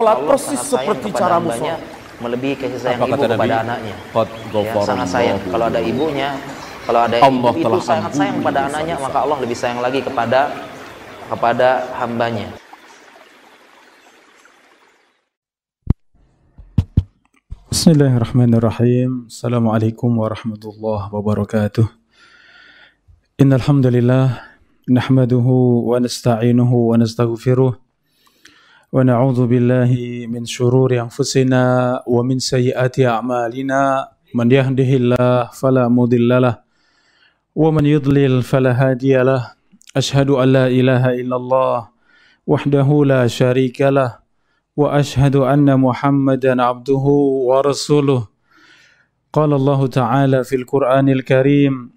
Allah persis seperti cara musuhnya melebihi kasih sayang ibu kepada Nabi? anaknya ya, sangat sayang kalau ada ibunya kalau ada Allah ibu itu sangat sayang pada anaknya maka Allah lebih sayang lagi kepada kepada hambanya Bismillahirrahmanirrahim Assalamualaikum warahmatullahi wabarakatuh Innalhamdulillah Nahmaduhu wa nasta'inuhu wa nasta'gufiruhu. ونعوذ بالله من شرور أنفسنا ومن سيئات أعمالنا من يهده الله فلا مضل له ومن يضلل فلا هادي له أشهد أن لا إله إلا الله وحده لا شريك له وأشهد أن محمدا عبده ورسوله قال الله تعالى في القرآن الكريم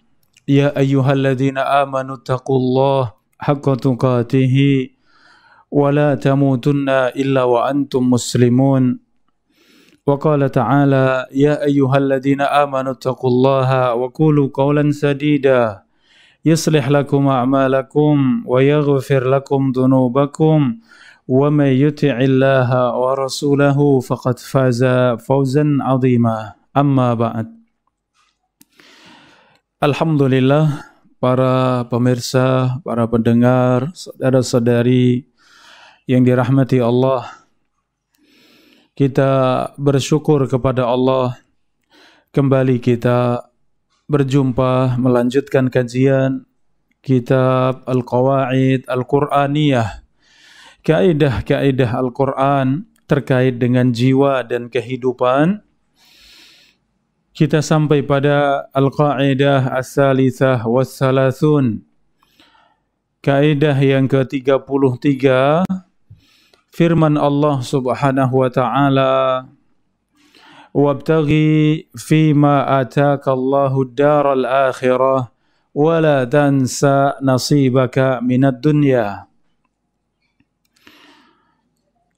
يا أيها الذين آمنوا اتقوا الله حق تقاته ولا تموتن الا وانتم مسلمون وقال تعالى يا ايها الذين امنوا اتقوا الله وقولوا قولا سديدا يصلح لكم اعمالكم ويغفر لكم ذنوبكم ومن يطع الله ورسوله فقد فاز فوزا عظيما اما بعد الحمد لله para pemirsa, para pendengar, saudara-saudari yang dirahmati Allah kita bersyukur kepada Allah kembali kita berjumpa melanjutkan kajian kitab Al-Qawaid Al-Qur'aniyah kaedah-kaedah Al-Qur'an terkait dengan jiwa dan kehidupan kita sampai pada Al-Qaidah As-Salisah Was-Salasun Kaidah yang ke-33 firman Allah Subhanahu wa taala wabtaghi fima ataka Allahu ad-daral akhirah wala la tansa nasibaka minad dunya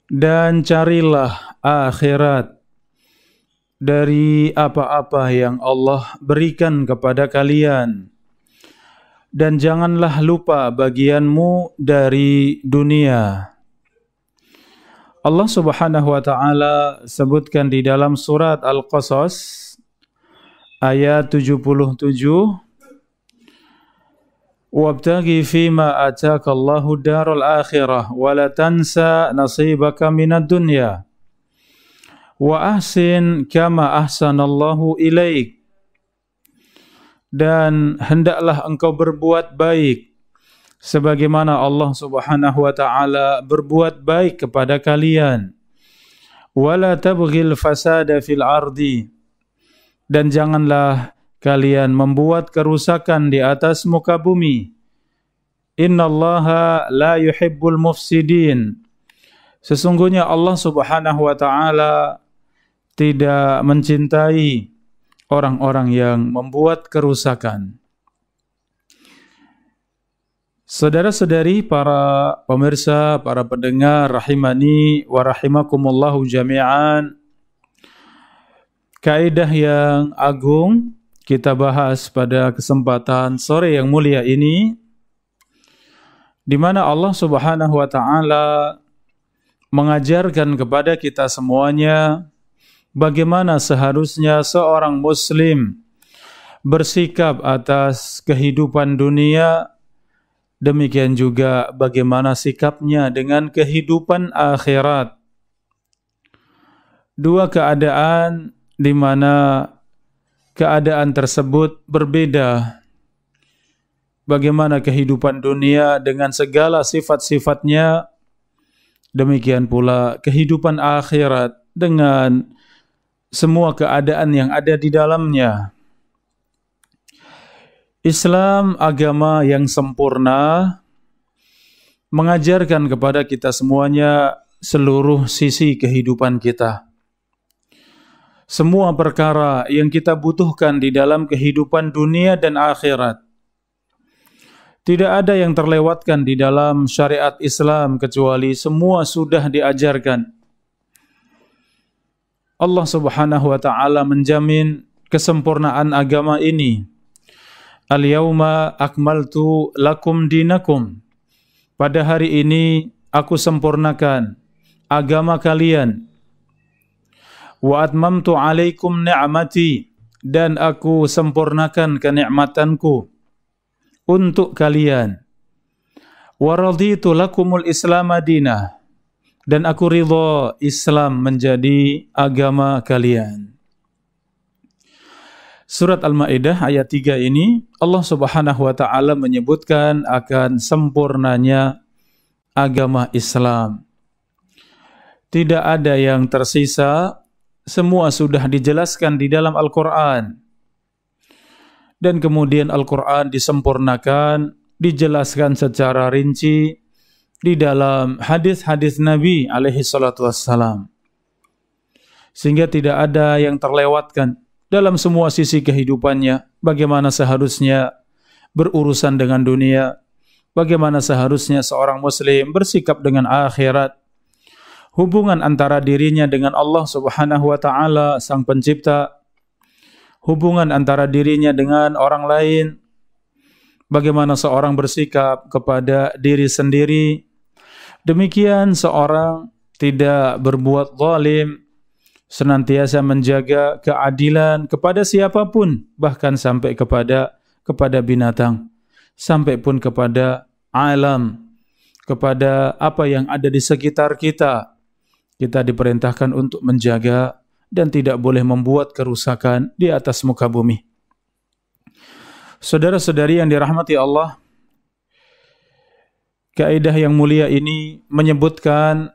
dan carilah akhirat dari apa-apa yang Allah berikan kepada kalian dan janganlah lupa bagianmu dari dunia Allah Subhanahu wa taala sebutkan di dalam surat Al-Qasas ayat 77 Wabtagi fi ma ataka Allahu darul akhirah wa la tansa nasibaka minad dunya wa ahsin kama ahsanallahu ilaik dan hendaklah engkau berbuat baik sebagaimana Allah Subhanahu wa taala berbuat baik kepada kalian. Wala tabghil fasada fil ardi dan janganlah kalian membuat kerusakan di atas muka bumi. Innallaha la yuhibbul mufsidin. Sesungguhnya Allah Subhanahu wa taala tidak mencintai orang-orang yang membuat kerusakan. Saudara-saudari, para pemirsa, para pendengar, rahimani wa rahimakumullahu jami'an. Kaidah yang agung kita bahas pada kesempatan sore yang mulia ini di mana Allah Subhanahu wa taala mengajarkan kepada kita semuanya bagaimana seharusnya seorang muslim bersikap atas kehidupan dunia Demikian juga bagaimana sikapnya dengan kehidupan akhirat. Dua keadaan di mana keadaan tersebut berbeda. Bagaimana kehidupan dunia dengan segala sifat-sifatnya, demikian pula kehidupan akhirat dengan semua keadaan yang ada di dalamnya. Islam agama yang sempurna mengajarkan kepada kita semuanya seluruh sisi kehidupan kita. Semua perkara yang kita butuhkan di dalam kehidupan dunia dan akhirat. Tidak ada yang terlewatkan di dalam syariat Islam kecuali semua sudah diajarkan. Allah Subhanahu wa taala menjamin kesempurnaan agama ini Al-yawma akmaltu lakum dinakum. Pada hari ini aku sempurnakan agama kalian. Wa atmamtu alaikum ni'mati dan aku sempurnakan kenikmatanku untuk kalian. Wa raditu lakumul Islam dinah dan aku ridha Islam menjadi agama kalian. Surat Al-Maidah ayat 3 ini Allah Subhanahu wa taala menyebutkan akan sempurnanya agama Islam. Tidak ada yang tersisa, semua sudah dijelaskan di dalam Al-Qur'an. Dan kemudian Al-Qur'an disempurnakan, dijelaskan secara rinci di dalam hadis-hadis Nabi alaihi salatu wassalam. Sehingga tidak ada yang terlewatkan dalam semua sisi kehidupannya, bagaimana seharusnya berurusan dengan dunia, bagaimana seharusnya seorang muslim bersikap dengan akhirat, hubungan antara dirinya dengan Allah Subhanahu wa taala sang pencipta, hubungan antara dirinya dengan orang lain, bagaimana seorang bersikap kepada diri sendiri. Demikian seorang tidak berbuat zalim, senantiasa menjaga keadilan kepada siapapun, bahkan sampai kepada kepada binatang, sampai pun kepada alam, kepada apa yang ada di sekitar kita. Kita diperintahkan untuk menjaga dan tidak boleh membuat kerusakan di atas muka bumi. Saudara-saudari yang dirahmati Allah, kaidah yang mulia ini menyebutkan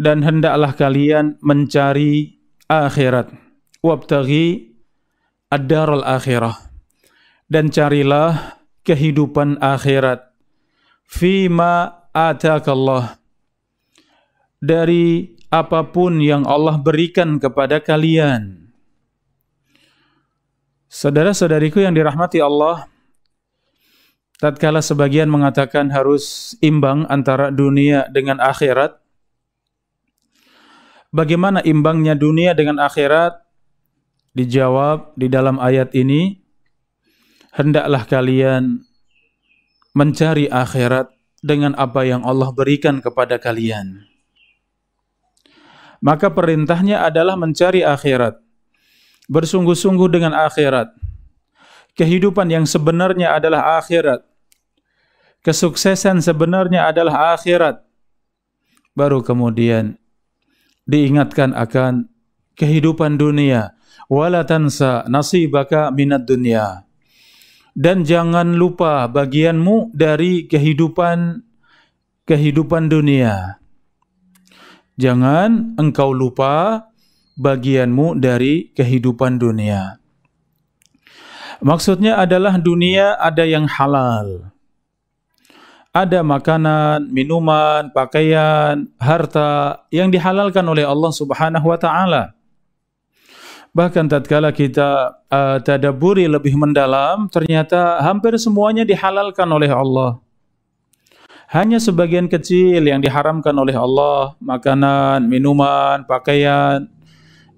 dan hendaklah kalian mencari akhirat. Wabtaghi ad-darul akhirah. Dan carilah kehidupan akhirat. Fima atakallah. Dari apapun yang Allah berikan kepada kalian. Saudara-saudariku yang dirahmati Allah, tatkala sebagian mengatakan harus imbang antara dunia dengan akhirat, Bagaimana imbangnya dunia dengan akhirat? Dijawab di dalam ayat ini, hendaklah kalian mencari akhirat dengan apa yang Allah berikan kepada kalian. Maka perintahnya adalah mencari akhirat, bersungguh-sungguh dengan akhirat. Kehidupan yang sebenarnya adalah akhirat. Kesuksesan sebenarnya adalah akhirat. Baru kemudian diingatkan akan kehidupan dunia. Wala tansa nasibaka minat dunia. Dan jangan lupa bagianmu dari kehidupan kehidupan dunia. Jangan engkau lupa bagianmu dari kehidupan dunia. Maksudnya adalah dunia ada yang halal, ada makanan, minuman, pakaian, harta yang dihalalkan oleh Allah Subhanahu wa taala. Bahkan tatkala kita uh, tadaburi lebih mendalam, ternyata hampir semuanya dihalalkan oleh Allah. Hanya sebagian kecil yang diharamkan oleh Allah, makanan, minuman, pakaian,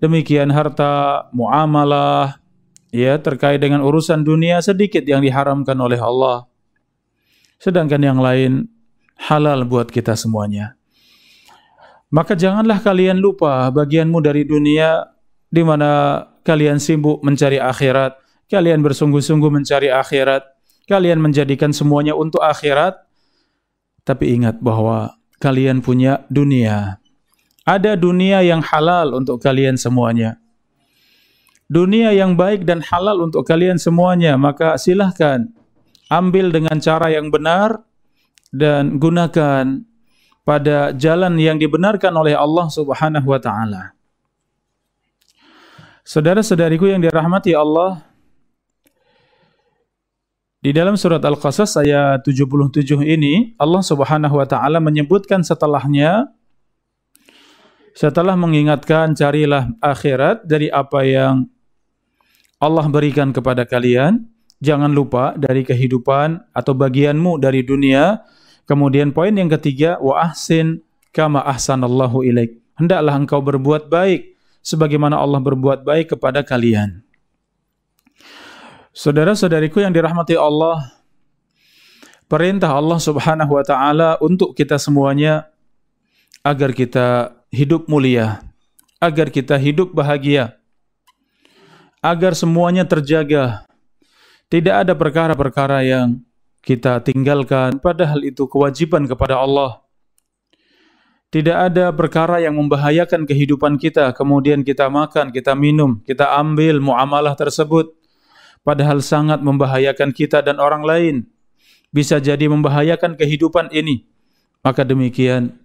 demikian harta, muamalah, ya terkait dengan urusan dunia sedikit yang diharamkan oleh Allah sedangkan yang lain halal buat kita semuanya. Maka janganlah kalian lupa bagianmu dari dunia di mana kalian sibuk mencari akhirat, kalian bersungguh-sungguh mencari akhirat, kalian menjadikan semuanya untuk akhirat. Tapi ingat bahwa kalian punya dunia. Ada dunia yang halal untuk kalian semuanya. Dunia yang baik dan halal untuk kalian semuanya, maka silahkan ambil dengan cara yang benar dan gunakan pada jalan yang dibenarkan oleh Allah Subhanahu wa taala. Saudara-saudariku yang dirahmati Allah, di dalam surat Al-Qasas ayat 77 ini Allah Subhanahu wa taala menyebutkan setelahnya setelah mengingatkan carilah akhirat dari apa yang Allah berikan kepada kalian jangan lupa dari kehidupan atau bagianmu dari dunia. Kemudian poin yang ketiga, wa ahsin kama ahsanallahu ilaik. Hendaklah engkau berbuat baik sebagaimana Allah berbuat baik kepada kalian. Saudara-saudariku yang dirahmati Allah, perintah Allah Subhanahu wa taala untuk kita semuanya agar kita hidup mulia, agar kita hidup bahagia, agar semuanya terjaga, tidak ada perkara-perkara yang kita tinggalkan, padahal itu kewajiban kepada Allah. Tidak ada perkara yang membahayakan kehidupan kita, kemudian kita makan, kita minum, kita ambil muamalah tersebut, padahal sangat membahayakan kita dan orang lain. Bisa jadi membahayakan kehidupan ini. Maka demikian,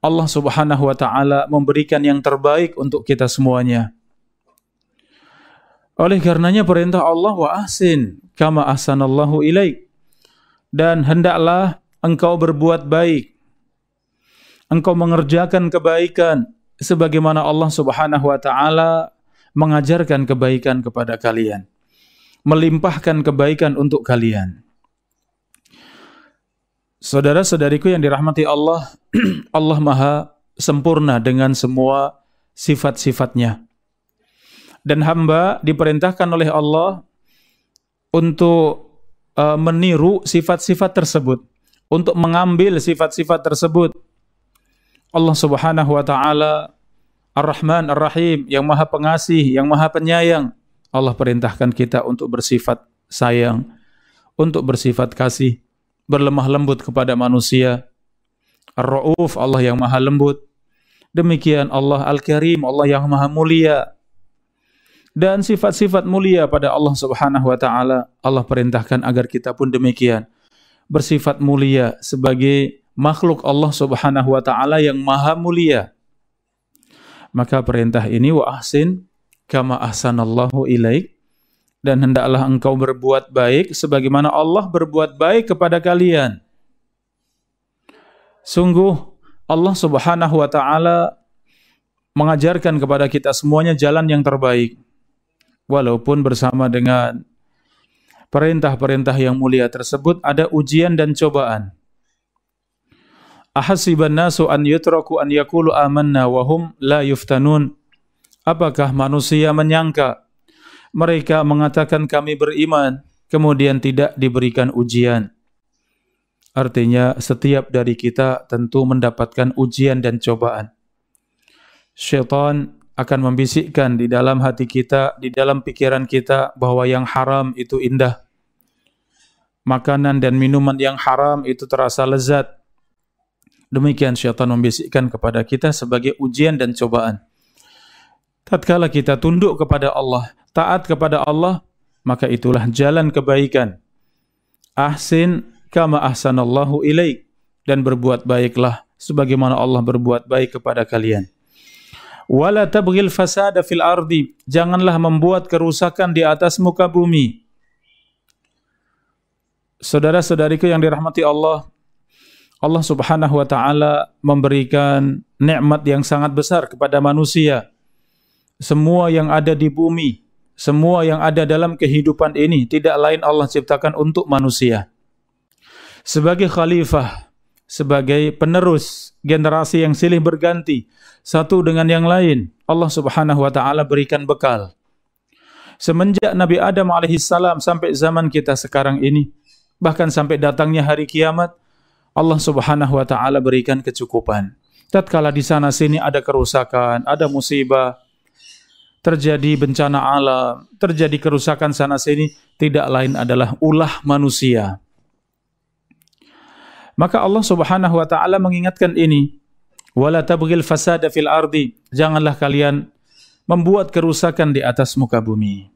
Allah Subhanahu wa Ta'ala memberikan yang terbaik untuk kita semuanya. Oleh karenanya perintah Allah wa ahsin kama ahsanallahu ilaik. Dan hendaklah engkau berbuat baik. Engkau mengerjakan kebaikan sebagaimana Allah Subhanahu wa taala mengajarkan kebaikan kepada kalian. Melimpahkan kebaikan untuk kalian. Saudara-saudariku yang dirahmati Allah, Allah Maha sempurna dengan semua sifat-sifatnya dan hamba diperintahkan oleh Allah untuk uh, meniru sifat-sifat tersebut, untuk mengambil sifat-sifat tersebut. Allah Subhanahu wa taala Ar-Rahman Ar-Rahim yang Maha Pengasih, yang Maha Penyayang. Allah perintahkan kita untuk bersifat sayang, untuk bersifat kasih, berlemah lembut kepada manusia. Ar-Rauf Allah yang Maha lembut. Demikian Allah Al-Karim, Allah yang Maha Mulia dan sifat-sifat mulia pada Allah Subhanahu wa taala. Allah perintahkan agar kita pun demikian. Bersifat mulia sebagai makhluk Allah Subhanahu wa taala yang maha mulia. Maka perintah ini wa ahsin kama ahsanallahu ilaik dan hendaklah engkau berbuat baik sebagaimana Allah berbuat baik kepada kalian. Sungguh Allah Subhanahu wa taala mengajarkan kepada kita semuanya jalan yang terbaik walaupun bersama dengan perintah-perintah yang mulia tersebut ada ujian dan cobaan. Ahasiban nasu an yutraku an yakulu amanna wahum la yuftanun. Apakah manusia menyangka mereka mengatakan kami beriman kemudian tidak diberikan ujian? Artinya setiap dari kita tentu mendapatkan ujian dan cobaan. Syaitan akan membisikkan di dalam hati kita, di dalam pikiran kita bahwa yang haram itu indah. Makanan dan minuman yang haram itu terasa lezat. Demikian syaitan membisikkan kepada kita sebagai ujian dan cobaan. Tatkala kita tunduk kepada Allah, taat kepada Allah, maka itulah jalan kebaikan. Ahsin kama ahsanallahu ilaik dan berbuat baiklah sebagaimana Allah berbuat baik kepada kalian wala tabghil fasada fil ardi janganlah membuat kerusakan di atas muka bumi Saudara-saudariku yang dirahmati Allah Allah Subhanahu wa taala memberikan nikmat yang sangat besar kepada manusia semua yang ada di bumi semua yang ada dalam kehidupan ini tidak lain Allah ciptakan untuk manusia sebagai khalifah sebagai penerus generasi yang silih berganti satu dengan yang lain. Allah Subhanahu wa taala berikan bekal. Semenjak Nabi Adam alaihissalam sampai zaman kita sekarang ini, bahkan sampai datangnya hari kiamat, Allah Subhanahu wa taala berikan kecukupan. Tatkala di sana sini ada kerusakan, ada musibah, terjadi bencana alam, terjadi kerusakan sana sini, tidak lain adalah ulah manusia. Maka Allah Subhanahu wa taala mengingatkan ini, wala tabghil fasada fil ardi, janganlah kalian membuat kerusakan di atas muka bumi.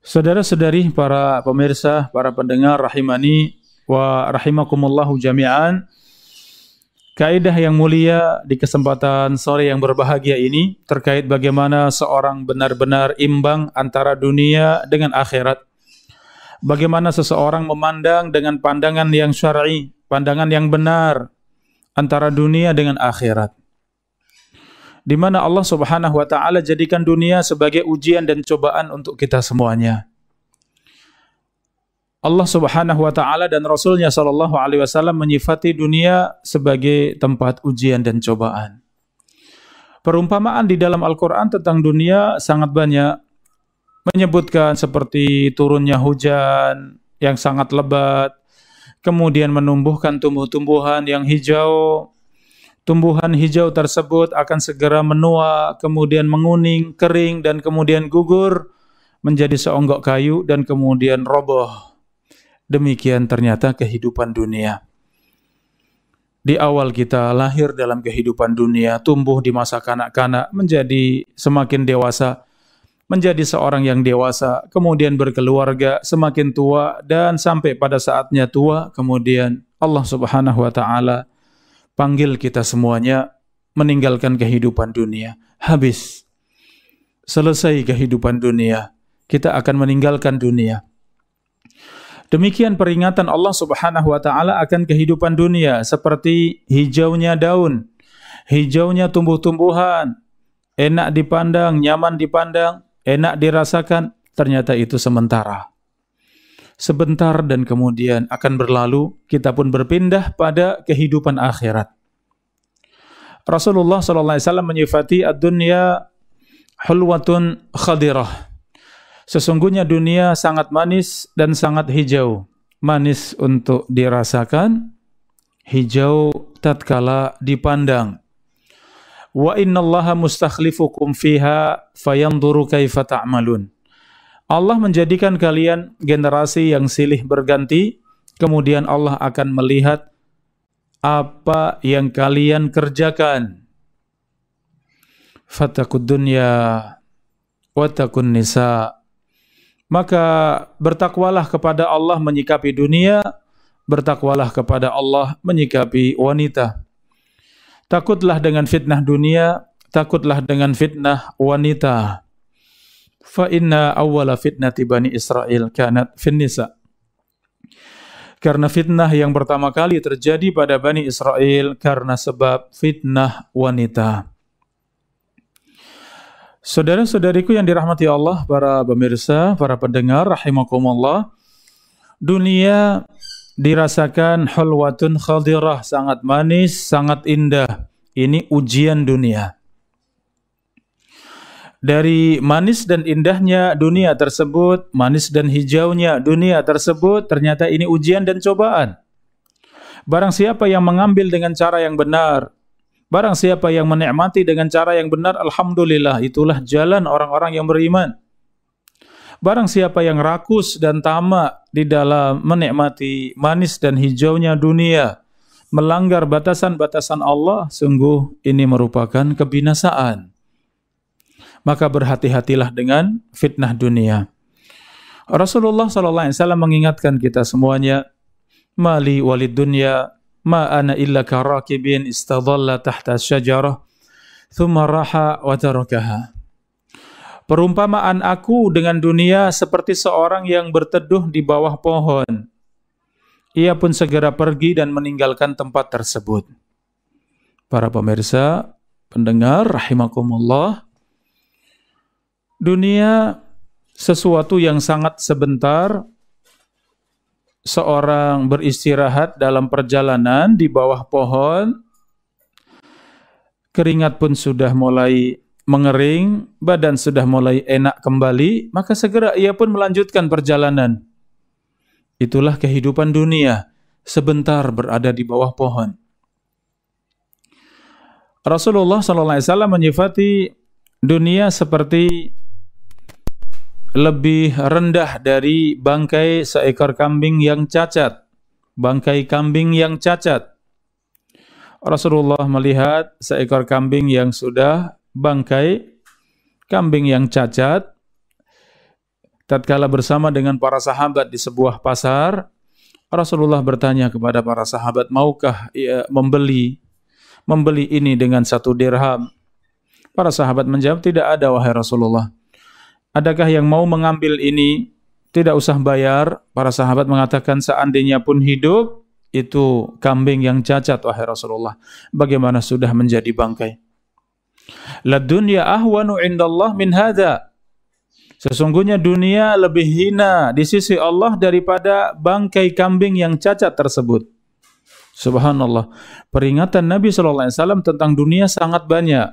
Saudara-saudari, para pemirsa, para pendengar rahimani wa rahimakumullahu jami'an. Kaidah yang mulia di kesempatan sore yang berbahagia ini terkait bagaimana seorang benar-benar imbang antara dunia dengan akhirat bagaimana seseorang memandang dengan pandangan yang syar'i, pandangan yang benar antara dunia dengan akhirat. Di mana Allah Subhanahu wa taala jadikan dunia sebagai ujian dan cobaan untuk kita semuanya. Allah Subhanahu wa taala dan Rasulnya sallallahu alaihi wasallam menyifati dunia sebagai tempat ujian dan cobaan. Perumpamaan di dalam Al-Qur'an tentang dunia sangat banyak menyebutkan seperti turunnya hujan yang sangat lebat, kemudian menumbuhkan tumbuh-tumbuhan yang hijau. Tumbuhan hijau tersebut akan segera menua, kemudian menguning, kering, dan kemudian gugur menjadi seonggok kayu dan kemudian roboh. Demikian ternyata kehidupan dunia. Di awal kita lahir dalam kehidupan dunia, tumbuh di masa kanak-kanak, menjadi semakin dewasa, menjadi seorang yang dewasa, kemudian berkeluarga, semakin tua dan sampai pada saatnya tua, kemudian Allah Subhanahu wa taala panggil kita semuanya meninggalkan kehidupan dunia. Habis. Selesai kehidupan dunia, kita akan meninggalkan dunia. Demikian peringatan Allah Subhanahu wa taala akan kehidupan dunia seperti hijaunya daun, hijaunya tumbuh-tumbuhan, enak dipandang, nyaman dipandang, enak dirasakan, ternyata itu sementara. Sebentar dan kemudian akan berlalu, kita pun berpindah pada kehidupan akhirat. Rasulullah SAW menyifati ad-dunya hulwatun khadirah. Sesungguhnya dunia sangat manis dan sangat hijau. Manis untuk dirasakan, hijau tatkala dipandang. Wa innallaha mustakhlifukum fiha fayanduru kaifa ta'malun. Allah menjadikan kalian generasi yang silih berganti, kemudian Allah akan melihat apa yang kalian kerjakan. Fatakud dunya watakun nisa. Maka bertakwalah kepada Allah menyikapi dunia, bertakwalah kepada Allah menyikapi wanita. Takutlah dengan fitnah dunia, takutlah dengan fitnah wanita. Fa inna awwala fitnati Bani Israel kanat fin Karena fitnah yang pertama kali terjadi pada Bani Israel karena sebab fitnah wanita. Saudara-saudariku yang dirahmati Allah, para pemirsa, para pendengar, rahimakumullah. Dunia dirasakan halwatun khadirah, sangat manis, sangat indah. Ini ujian dunia. Dari manis dan indahnya dunia tersebut, manis dan hijaunya dunia tersebut, ternyata ini ujian dan cobaan. Barang siapa yang mengambil dengan cara yang benar, barang siapa yang menikmati dengan cara yang benar, alhamdulillah, itulah jalan orang-orang yang beriman. Barang siapa yang rakus dan tamak di dalam menikmati manis dan hijaunya dunia, melanggar batasan-batasan Allah, sungguh ini merupakan kebinasaan. Maka berhati-hatilah dengan fitnah dunia. Rasulullah SAW mengingatkan kita semuanya, Mali walid dunia, ma ana illa karakibin istadalla tahta syajarah, thumma raha wa tarakaha. Perumpamaan aku dengan dunia seperti seorang yang berteduh di bawah pohon. Ia pun segera pergi dan meninggalkan tempat tersebut. Para pemirsa, pendengar, rahimakumullah. Dunia sesuatu yang sangat sebentar, seorang beristirahat dalam perjalanan di bawah pohon, keringat pun sudah mulai mengering, badan sudah mulai enak kembali, maka segera ia pun melanjutkan perjalanan. Itulah kehidupan dunia, sebentar berada di bawah pohon. Rasulullah SAW menyifati dunia seperti lebih rendah dari bangkai seekor kambing yang cacat, bangkai kambing yang cacat. Rasulullah melihat seekor kambing yang sudah bangkai kambing yang cacat tatkala bersama dengan para sahabat di sebuah pasar Rasulullah bertanya kepada para sahabat maukah ia membeli membeli ini dengan satu dirham para sahabat menjawab tidak ada wahai Rasulullah adakah yang mau mengambil ini tidak usah bayar para sahabat mengatakan seandainya pun hidup itu kambing yang cacat wahai Rasulullah bagaimana sudah menjadi bangkai La dunya ahwanu indallah min hadha. Sesungguhnya dunia lebih hina di sisi Allah daripada bangkai kambing yang cacat tersebut. Subhanallah. Peringatan Nabi sallallahu alaihi wasallam tentang dunia sangat banyak.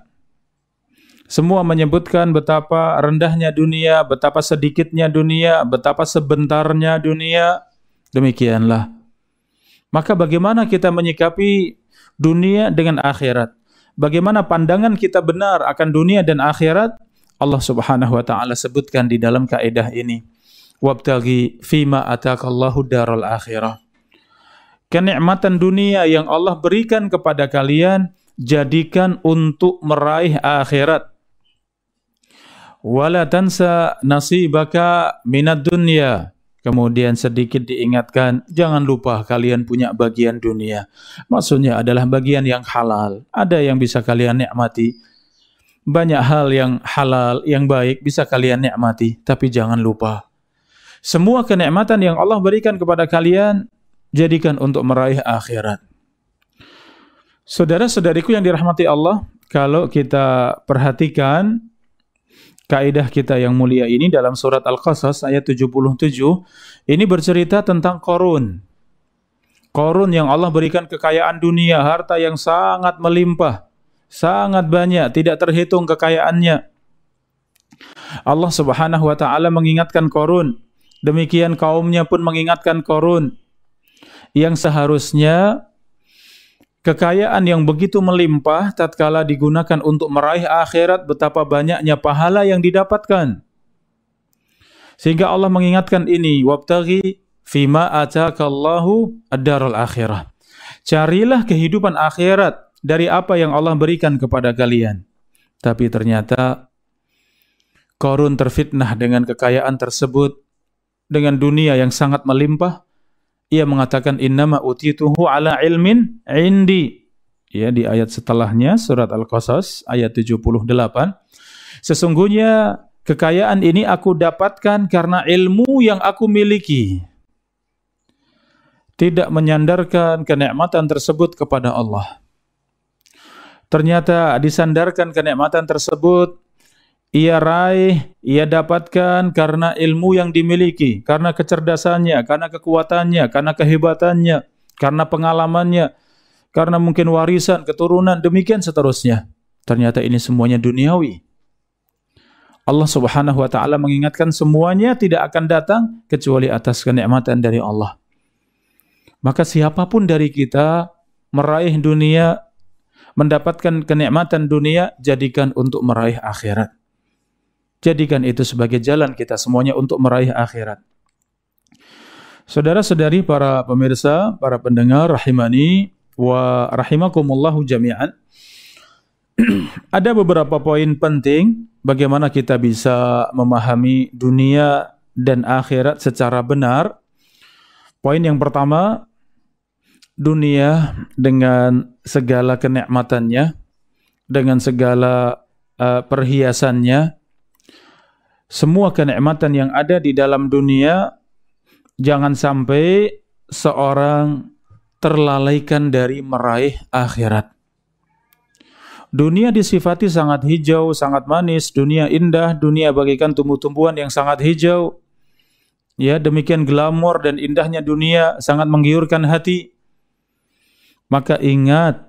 Semua menyebutkan betapa rendahnya dunia, betapa sedikitnya dunia, betapa sebentarnya dunia. Demikianlah. Maka bagaimana kita menyikapi dunia dengan akhirat? bagaimana pandangan kita benar akan dunia dan akhirat, Allah Subhanahu wa taala sebutkan di dalam kaidah ini. Wabtaghi fima atakallahu daral akhirah. Kenikmatan dunia yang Allah berikan kepada kalian jadikan untuk meraih akhirat. Wala tansa nasibaka minad dunya Kemudian sedikit diingatkan, jangan lupa kalian punya bagian dunia. Maksudnya adalah bagian yang halal. Ada yang bisa kalian nikmati. Banyak hal yang halal, yang baik bisa kalian nikmati. Tapi jangan lupa. Semua kenikmatan yang Allah berikan kepada kalian, jadikan untuk meraih akhirat. Saudara-saudariku yang dirahmati Allah, kalau kita perhatikan kaidah kita yang mulia ini dalam surat Al-Qasas ayat 77 ini bercerita tentang korun. Korun yang Allah berikan kekayaan dunia, harta yang sangat melimpah, sangat banyak, tidak terhitung kekayaannya. Allah Subhanahu wa taala mengingatkan korun. Demikian kaumnya pun mengingatkan korun yang seharusnya Kekayaan yang begitu melimpah tatkala digunakan untuk meraih akhirat betapa banyaknya pahala yang didapatkan. Sehingga Allah mengingatkan ini, wabtaghi fima atakallahu ad-darul akhirah. Carilah kehidupan akhirat dari apa yang Allah berikan kepada kalian. Tapi ternyata Korun terfitnah dengan kekayaan tersebut, dengan dunia yang sangat melimpah, ia mengatakan innama utituhu ala ilmin indi. Ya, di ayat setelahnya surat Al-Qasas ayat 78. Sesungguhnya kekayaan ini aku dapatkan karena ilmu yang aku miliki. Tidak menyandarkan kenikmatan tersebut kepada Allah. Ternyata disandarkan kenikmatan tersebut ia raih, ia dapatkan karena ilmu yang dimiliki, karena kecerdasannya, karena kekuatannya, karena kehebatannya, karena pengalamannya, karena mungkin warisan, keturunan, demikian seterusnya. Ternyata ini semuanya duniawi. Allah Subhanahu wa taala mengingatkan semuanya tidak akan datang kecuali atas kenikmatan dari Allah. Maka siapapun dari kita meraih dunia, mendapatkan kenikmatan dunia, jadikan untuk meraih akhirat. Jadikan itu sebagai jalan kita semuanya untuk meraih akhirat. Saudara-saudari para pemirsa, para pendengar rahimani wa rahimakumullahu jami'an. Ada beberapa poin penting bagaimana kita bisa memahami dunia dan akhirat secara benar. Poin yang pertama, dunia dengan segala kenikmatannya, dengan segala uh, perhiasannya, semua kenikmatan yang ada di dalam dunia jangan sampai seorang terlalaikan dari meraih akhirat. Dunia disifati sangat hijau, sangat manis, dunia indah, dunia bagikan tumbuh-tumbuhan yang sangat hijau. Ya, demikian glamor dan indahnya dunia sangat menggiurkan hati. Maka ingat,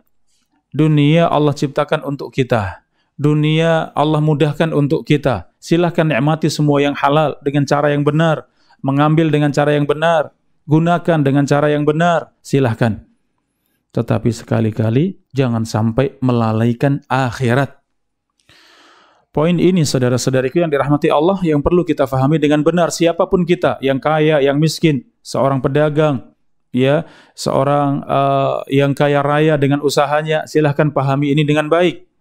dunia Allah ciptakan untuk kita dunia Allah mudahkan untuk kita. Silahkan nikmati semua yang halal dengan cara yang benar, mengambil dengan cara yang benar, gunakan dengan cara yang benar. Silahkan. Tetapi sekali-kali jangan sampai melalaikan akhirat. Poin ini saudara-saudariku yang dirahmati Allah yang perlu kita fahami dengan benar siapapun kita, yang kaya, yang miskin, seorang pedagang, ya, seorang uh, yang kaya raya dengan usahanya, silahkan pahami ini dengan baik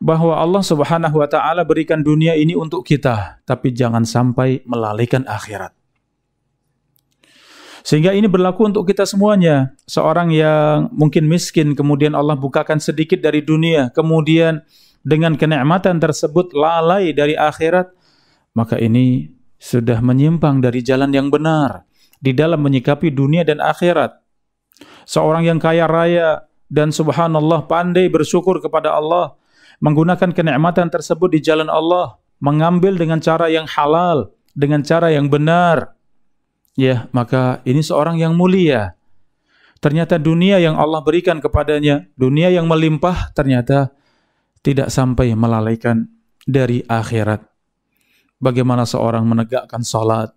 bahwa Allah Subhanahu wa taala berikan dunia ini untuk kita, tapi jangan sampai melalaikan akhirat. Sehingga ini berlaku untuk kita semuanya. Seorang yang mungkin miskin kemudian Allah bukakan sedikit dari dunia, kemudian dengan kenikmatan tersebut lalai dari akhirat, maka ini sudah menyimpang dari jalan yang benar di dalam menyikapi dunia dan akhirat. Seorang yang kaya raya dan subhanallah pandai bersyukur kepada Allah menggunakan kenikmatan tersebut di jalan Allah, mengambil dengan cara yang halal, dengan cara yang benar. Ya, maka ini seorang yang mulia. Ternyata dunia yang Allah berikan kepadanya, dunia yang melimpah ternyata tidak sampai melalaikan dari akhirat. Bagaimana seorang menegakkan salat,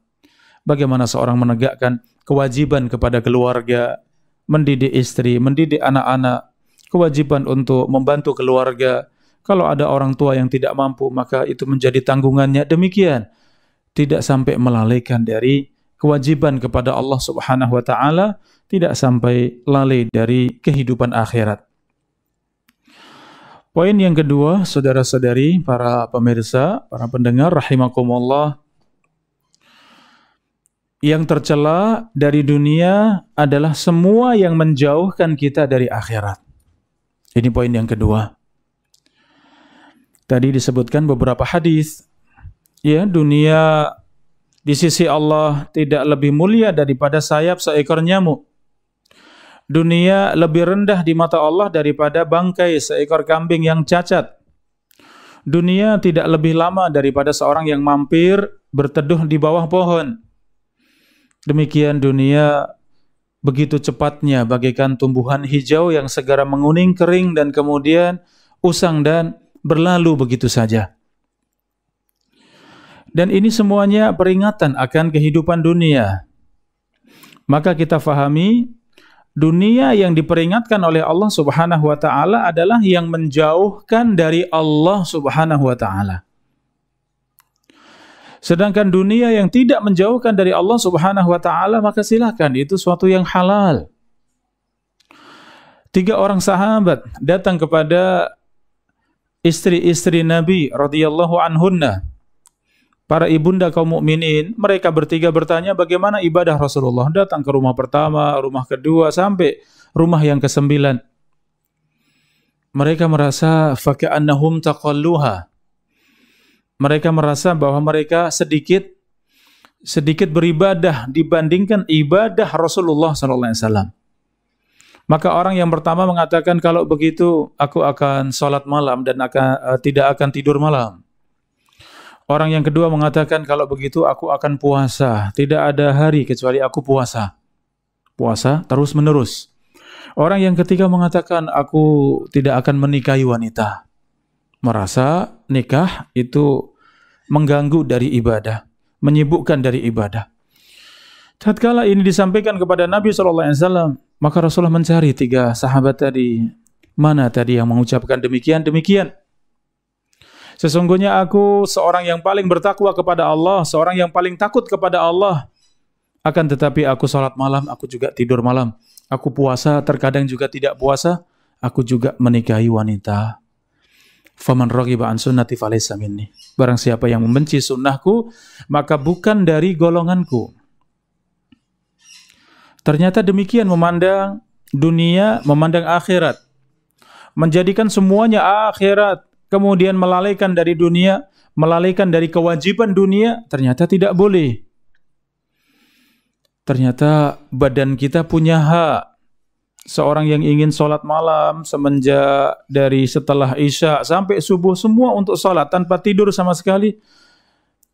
bagaimana seorang menegakkan kewajiban kepada keluarga, mendidik istri, mendidik anak-anak, kewajiban untuk membantu keluarga, kalau ada orang tua yang tidak mampu, maka itu menjadi tanggungannya. Demikian, tidak sampai melalaikan dari kewajiban kepada Allah Subhanahu wa Ta'ala, tidak sampai lalai dari kehidupan akhirat. Poin yang kedua, saudara-saudari, para pemirsa, para pendengar, rahimakumullah, yang tercela dari dunia adalah semua yang menjauhkan kita dari akhirat. Ini poin yang kedua. Tadi disebutkan beberapa hadis. Ya, dunia di sisi Allah tidak lebih mulia daripada sayap seekor nyamuk. Dunia lebih rendah di mata Allah daripada bangkai seekor kambing yang cacat. Dunia tidak lebih lama daripada seorang yang mampir berteduh di bawah pohon. Demikian dunia begitu cepatnya bagaikan tumbuhan hijau yang segera menguning, kering dan kemudian usang dan berlalu begitu saja. Dan ini semuanya peringatan akan kehidupan dunia. Maka kita fahami dunia yang diperingatkan oleh Allah Subhanahu wa taala adalah yang menjauhkan dari Allah Subhanahu wa taala. Sedangkan dunia yang tidak menjauhkan dari Allah Subhanahu wa taala maka silakan itu suatu yang halal. Tiga orang sahabat datang kepada istri-istri Nabi radhiyallahu anhunna para ibunda kaum mukminin mereka bertiga bertanya bagaimana ibadah Rasulullah datang ke rumah pertama, rumah kedua sampai rumah yang kesembilan. Mereka merasa faka'annahum taqalluha. Mereka merasa bahwa mereka sedikit sedikit beribadah dibandingkan ibadah Rasulullah sallallahu alaihi wasallam. Maka orang yang pertama mengatakan kalau begitu aku akan sholat malam dan akan, uh, tidak akan tidur malam. Orang yang kedua mengatakan kalau begitu aku akan puasa. Tidak ada hari kecuali aku puasa. Puasa terus menerus. Orang yang ketiga mengatakan aku tidak akan menikahi wanita. Merasa nikah itu mengganggu dari ibadah, menyibukkan dari ibadah. Tatkala ini disampaikan kepada Nabi Shallallahu Alaihi Wasallam, maka Rasulullah mencari tiga sahabat tadi. Mana tadi yang mengucapkan demikian demikian? Sesungguhnya aku seorang yang paling bertakwa kepada Allah, seorang yang paling takut kepada Allah. Akan tetapi aku sholat malam, aku juga tidur malam. Aku puasa, terkadang juga tidak puasa. Aku juga menikahi wanita. Faman rogi an sunnati falaysa minni. Barang siapa yang membenci sunnahku, maka bukan dari golonganku. Ternyata demikian memandang dunia, memandang akhirat. Menjadikan semuanya akhirat, kemudian melalaikan dari dunia, melalaikan dari kewajiban dunia, ternyata tidak boleh. Ternyata badan kita punya hak, seorang yang ingin sholat malam semenjak dari setelah isya sampai subuh semua untuk sholat tanpa tidur sama sekali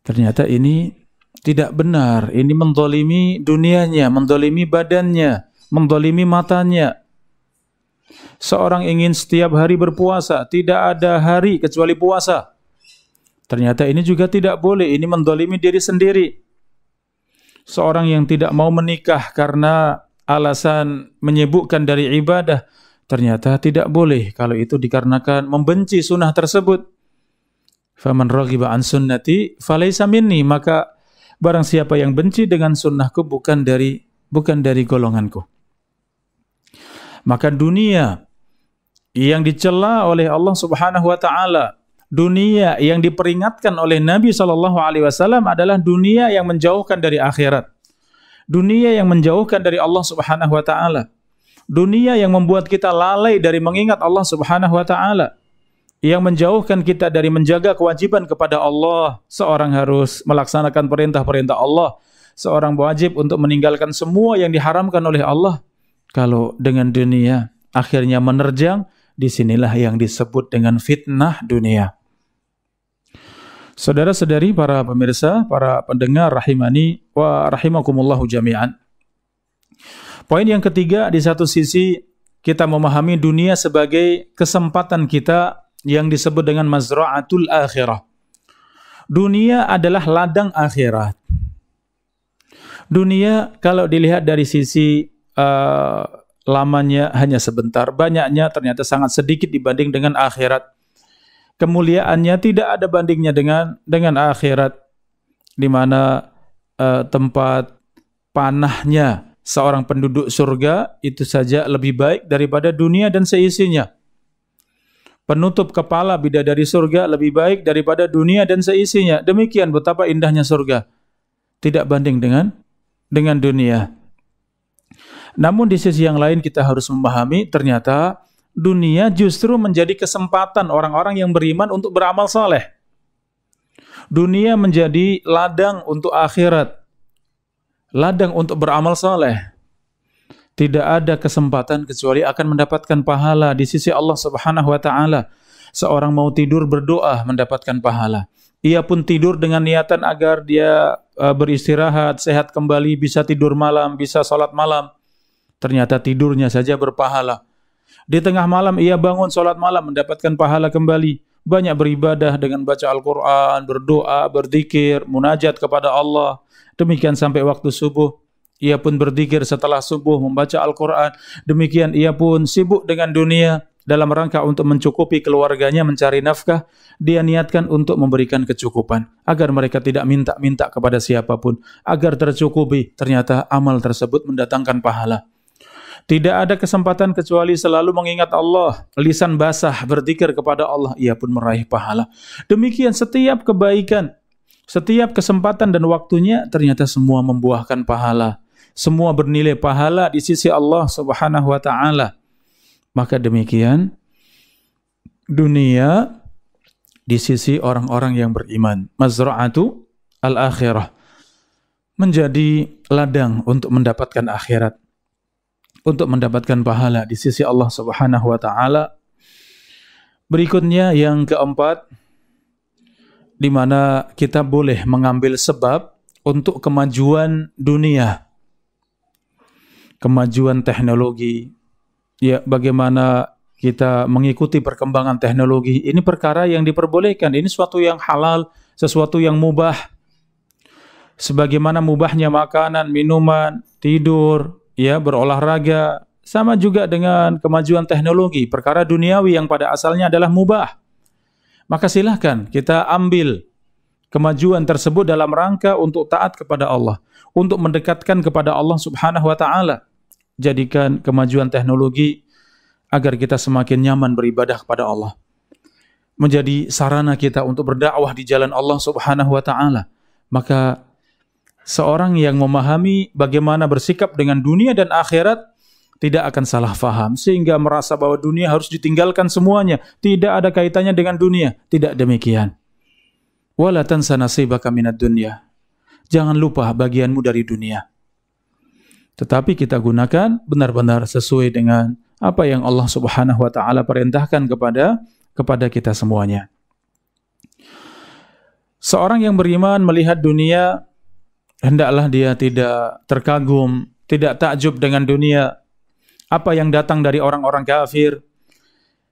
ternyata ini tidak benar. Ini mendolimi dunianya, mendolimi badannya, mendolimi matanya. Seorang ingin setiap hari berpuasa, tidak ada hari kecuali puasa. Ternyata ini juga tidak boleh, ini mendolimi diri sendiri. Seorang yang tidak mau menikah karena alasan menyebutkan dari ibadah, ternyata tidak boleh kalau itu dikarenakan membenci sunnah tersebut. Faman raghiba an sunnati falaysa minni maka Barang siapa yang benci dengan sunnahku bukan dari bukan dari golonganku. Maka dunia yang dicela oleh Allah Subhanahu wa taala, dunia yang diperingatkan oleh Nabi Shallallahu alaihi wasallam adalah dunia yang menjauhkan dari akhirat. Dunia yang menjauhkan dari Allah Subhanahu wa taala. Dunia yang membuat kita lalai dari mengingat Allah Subhanahu wa taala yang menjauhkan kita dari menjaga kewajiban kepada Allah. Seorang harus melaksanakan perintah-perintah Allah. Seorang wajib untuk meninggalkan semua yang diharamkan oleh Allah. Kalau dengan dunia akhirnya menerjang, disinilah yang disebut dengan fitnah dunia. Saudara-saudari, para pemirsa, para pendengar rahimani wa rahimakumullahu jami'an. Poin yang ketiga, di satu sisi kita memahami dunia sebagai kesempatan kita yang disebut dengan mazra'atul akhirah. Dunia adalah ladang akhirat. Dunia kalau dilihat dari sisi uh, lamanya hanya sebentar, banyaknya ternyata sangat sedikit dibanding dengan akhirat. Kemuliaannya tidak ada bandingnya dengan dengan akhirat di mana uh, tempat panahnya seorang penduduk surga itu saja lebih baik daripada dunia dan seisinya penutup kepala bidadari surga lebih baik daripada dunia dan seisinya. Demikian betapa indahnya surga. Tidak banding dengan dengan dunia. Namun di sisi yang lain kita harus memahami ternyata dunia justru menjadi kesempatan orang-orang yang beriman untuk beramal saleh. Dunia menjadi ladang untuk akhirat. Ladang untuk beramal saleh tidak ada kesempatan kecuali akan mendapatkan pahala di sisi Allah Subhanahu wa taala. Seorang mau tidur berdoa mendapatkan pahala. Ia pun tidur dengan niatan agar dia e, beristirahat, sehat kembali, bisa tidur malam, bisa sholat malam. Ternyata tidurnya saja berpahala. Di tengah malam ia bangun sholat malam mendapatkan pahala kembali. Banyak beribadah dengan baca Al-Quran, berdoa, berzikir, munajat kepada Allah. Demikian sampai waktu subuh ia pun berzikir setelah subuh membaca Al-Quran. Demikian ia pun sibuk dengan dunia dalam rangka untuk mencukupi keluarganya mencari nafkah. Dia niatkan untuk memberikan kecukupan agar mereka tidak minta-minta kepada siapapun. Agar tercukupi ternyata amal tersebut mendatangkan pahala. Tidak ada kesempatan kecuali selalu mengingat Allah. Lisan basah berzikir kepada Allah, ia pun meraih pahala. Demikian setiap kebaikan, setiap kesempatan dan waktunya ternyata semua membuahkan pahala semua bernilai pahala di sisi Allah Subhanahu wa taala. Maka demikian dunia di sisi orang-orang yang beriman. Mazra'atu al-akhirah menjadi ladang untuk mendapatkan akhirat. Untuk mendapatkan pahala di sisi Allah Subhanahu wa taala. Berikutnya yang keempat di mana kita boleh mengambil sebab untuk kemajuan dunia kemajuan teknologi, ya bagaimana kita mengikuti perkembangan teknologi. Ini perkara yang diperbolehkan, ini sesuatu yang halal, sesuatu yang mubah. Sebagaimana mubahnya makanan, minuman, tidur, ya berolahraga, sama juga dengan kemajuan teknologi, perkara duniawi yang pada asalnya adalah mubah. Maka silahkan kita ambil kemajuan tersebut dalam rangka untuk taat kepada Allah, untuk mendekatkan kepada Allah Subhanahu wa taala jadikan kemajuan teknologi agar kita semakin nyaman beribadah kepada Allah. Menjadi sarana kita untuk berdakwah di jalan Allah Subhanahu wa taala. Maka seorang yang memahami bagaimana bersikap dengan dunia dan akhirat tidak akan salah faham sehingga merasa bahwa dunia harus ditinggalkan semuanya, tidak ada kaitannya dengan dunia. Tidak demikian. Wala tansa nasibaka minad dunya. Jangan lupa bagianmu dari dunia. Tetapi kita gunakan benar-benar sesuai dengan apa yang Allah Subhanahu wa taala perintahkan kepada kepada kita semuanya. Seorang yang beriman melihat dunia hendaklah dia tidak terkagum, tidak takjub dengan dunia apa yang datang dari orang-orang kafir.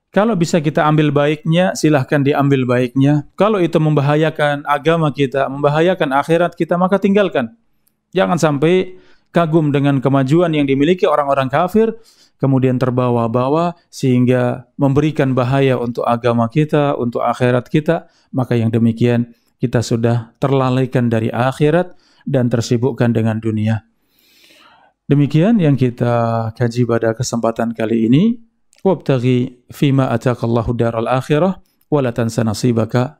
Kalau bisa kita ambil baiknya, silahkan diambil baiknya. Kalau itu membahayakan agama kita, membahayakan akhirat kita, maka tinggalkan. Jangan sampai kagum dengan kemajuan yang dimiliki orang-orang kafir, kemudian terbawa-bawa sehingga memberikan bahaya untuk agama kita, untuk akhirat kita, maka yang demikian kita sudah terlalaikan dari akhirat dan tersibukkan dengan dunia. Demikian yang kita kaji pada kesempatan kali ini. Wabtaghi fima atakallahu daral akhirah wa tansa nasibaka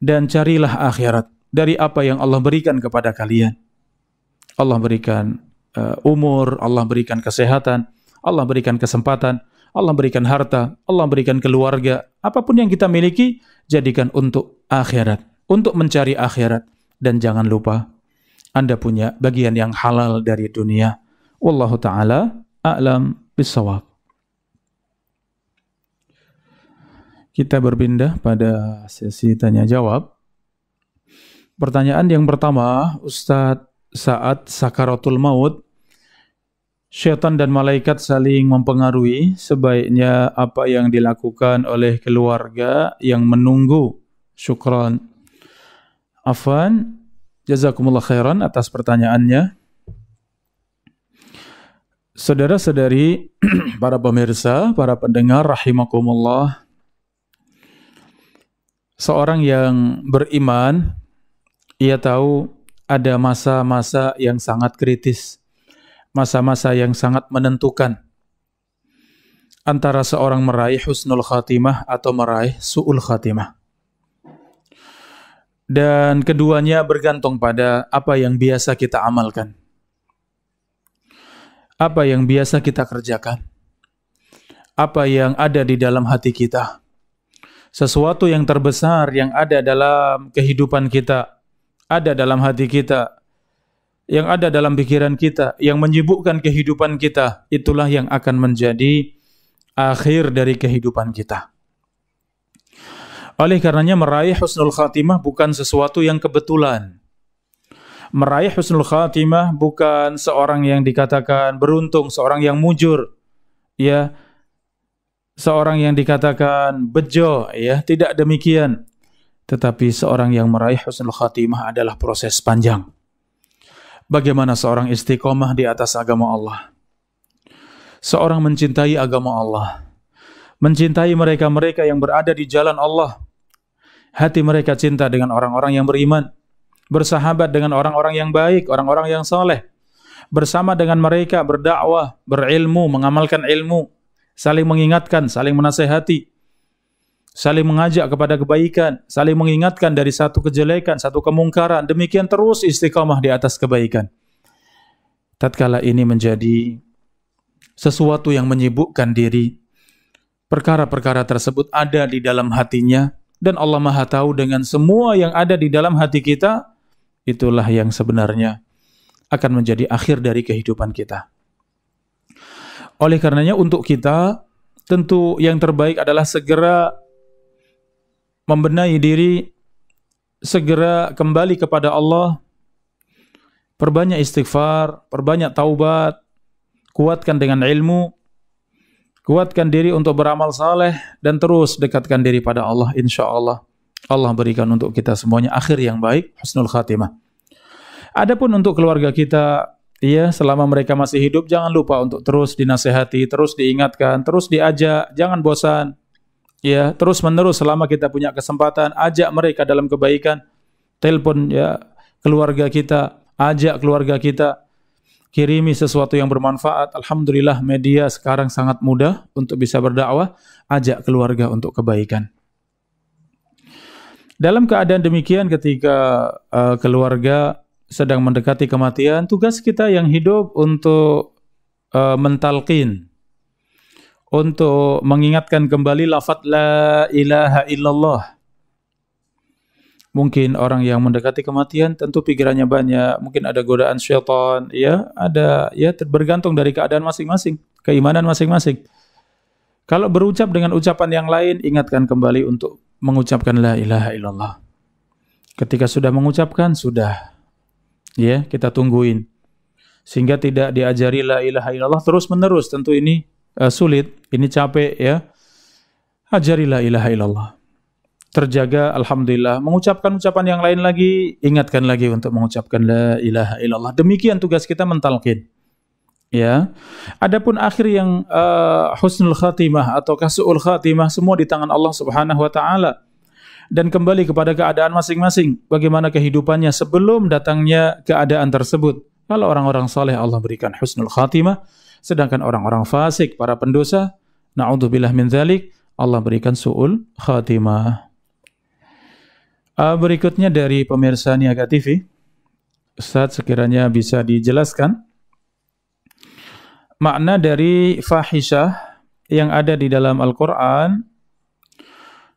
Dan carilah akhirat dari apa yang Allah berikan kepada kalian. Allah berikan uh, umur, Allah berikan kesehatan, Allah berikan kesempatan, Allah berikan harta, Allah berikan keluarga, apapun yang kita miliki jadikan untuk akhirat, untuk mencari akhirat dan jangan lupa Anda punya bagian yang halal dari dunia. Wallahu taala a'lam bisawab. Kita berpindah pada sesi tanya jawab. Pertanyaan yang pertama, Ustadz saat sakaratul maut syaitan dan malaikat saling mempengaruhi sebaiknya apa yang dilakukan oleh keluarga yang menunggu syukran afan jazakumullah khairan atas pertanyaannya saudara-saudari para pemirsa para pendengar rahimakumullah seorang yang beriman ia tahu ada masa-masa yang sangat kritis, masa-masa yang sangat menentukan antara seorang meraih husnul khatimah atau meraih su'ul khatimah. Dan keduanya bergantung pada apa yang biasa kita amalkan. Apa yang biasa kita kerjakan. Apa yang ada di dalam hati kita. Sesuatu yang terbesar yang ada dalam kehidupan kita ada dalam hati kita, yang ada dalam pikiran kita, yang menyibukkan kehidupan kita, itulah yang akan menjadi akhir dari kehidupan kita. Oleh karenanya meraih husnul khatimah bukan sesuatu yang kebetulan. Meraih husnul khatimah bukan seorang yang dikatakan beruntung, seorang yang mujur, ya. Seorang yang dikatakan bejo, ya, tidak demikian. Tetapi seorang yang meraih husnul khatimah adalah proses panjang. Bagaimana seorang istiqomah di atas agama Allah? Seorang mencintai agama Allah. Mencintai mereka-mereka yang berada di jalan Allah. Hati mereka cinta dengan orang-orang yang beriman. Bersahabat dengan orang-orang yang baik, orang-orang yang soleh. Bersama dengan mereka berdakwah, berilmu, mengamalkan ilmu. Saling mengingatkan, saling menasehati saling mengajak kepada kebaikan, saling mengingatkan dari satu kejelekan, satu kemungkaran. Demikian terus istiqamah di atas kebaikan. Tatkala ini menjadi sesuatu yang menyibukkan diri, perkara-perkara tersebut ada di dalam hatinya dan Allah Maha tahu dengan semua yang ada di dalam hati kita, itulah yang sebenarnya akan menjadi akhir dari kehidupan kita. Oleh karenanya untuk kita tentu yang terbaik adalah segera membenahi diri, segera kembali kepada Allah, perbanyak istighfar, perbanyak taubat, kuatkan dengan ilmu, kuatkan diri untuk beramal saleh dan terus dekatkan diri pada Allah insya Allah. Allah berikan untuk kita semuanya akhir yang baik, husnul khatimah. Adapun untuk keluarga kita, ya selama mereka masih hidup jangan lupa untuk terus dinasehati, terus diingatkan, terus diajak, jangan bosan ya terus menerus selama kita punya kesempatan ajak mereka dalam kebaikan telepon ya keluarga kita ajak keluarga kita kirimi sesuatu yang bermanfaat alhamdulillah media sekarang sangat mudah untuk bisa berdakwah ajak keluarga untuk kebaikan dalam keadaan demikian ketika uh, keluarga sedang mendekati kematian tugas kita yang hidup untuk uh, mentalkin untuk mengingatkan kembali lafadz la ilaha illallah. Mungkin orang yang mendekati kematian tentu pikirannya banyak, mungkin ada godaan syaitan, ya, ada ya bergantung dari keadaan masing-masing, keimanan masing-masing. Kalau berucap dengan ucapan yang lain, ingatkan kembali untuk mengucapkan la ilaha illallah. Ketika sudah mengucapkan, sudah. Ya, kita tungguin. Sehingga tidak diajari la ilaha illallah terus-menerus. Tentu ini uh, sulit, ini capek ya, Ajarilah ilaha illallah. Terjaga alhamdulillah, mengucapkan ucapan yang lain lagi, ingatkan lagi untuk mengucapkan la ilaha illallah. Demikian tugas kita mentalkin. Ya. Adapun akhir yang uh, husnul khatimah atau kasul khatimah semua di tangan Allah Subhanahu wa taala. Dan kembali kepada keadaan masing-masing, bagaimana kehidupannya sebelum datangnya keadaan tersebut. Kalau orang-orang saleh Allah berikan husnul khatimah, Sedangkan orang-orang fasik, para pendosa, na'udzubillah min zalik, Allah berikan su'ul khatimah. Ah, berikutnya dari pemirsa Niaga TV, Ustaz sekiranya bisa dijelaskan makna dari fahisyah yang ada di dalam Al-Quran